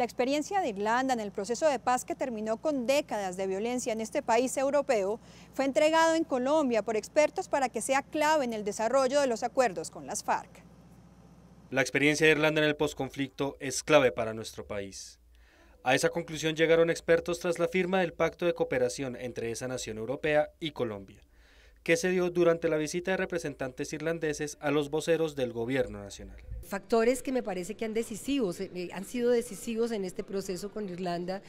La experiencia de Irlanda en el proceso de paz que terminó con décadas de violencia en este país europeo fue entregado en Colombia por expertos para que sea clave en el desarrollo de los acuerdos con las FARC. La experiencia de Irlanda en el posconflicto es clave para nuestro país. A esa conclusión llegaron expertos tras la firma del Pacto de Cooperación entre esa nación europea y Colombia que se dio durante la visita de representantes irlandeses a los voceros del gobierno nacional. Factores que me parece que han decisivos, eh, eh, han sido decisivos en este proceso con Irlanda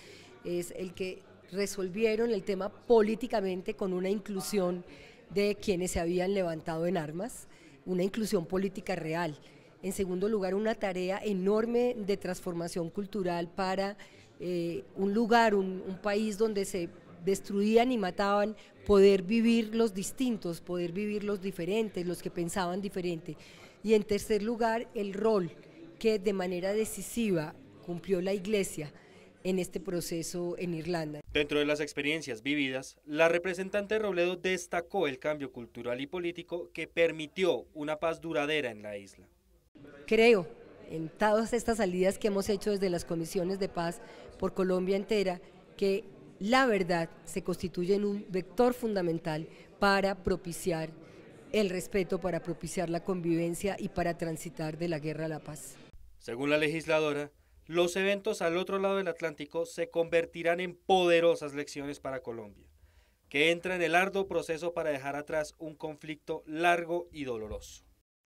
es el que resolvieron el tema políticamente con una inclusión de quienes se habían levantado en armas, una inclusión política real. En segundo lugar, una tarea enorme de transformación cultural para eh, un lugar, un país donde se destruían y mataban, poder vivir los distintos, poder vivir los diferentes, los que pensaban diferente. Y en tercer lugar, el rol que de manera decisiva cumplió la Iglesia en este proceso en Irlanda. Dentro de las experiencias vividas, la representante Robledo destacó el cambio cultural y político que permitió una paz duradera en la isla. Creo, en todas estas salidas que hemos hecho desde las comisiones de paz por Colombia entera, que la verdad se constituye en un vector fundamental para propiciar el respeto, para propiciar la convivencia y para transitar de la guerra a la paz. Según la legisladora, los eventos al otro lado del Atlántico se convertirán en poderosas lecciones para Colombia, que entra en el arduo proceso para dejar atrás un conflicto largo y doloroso.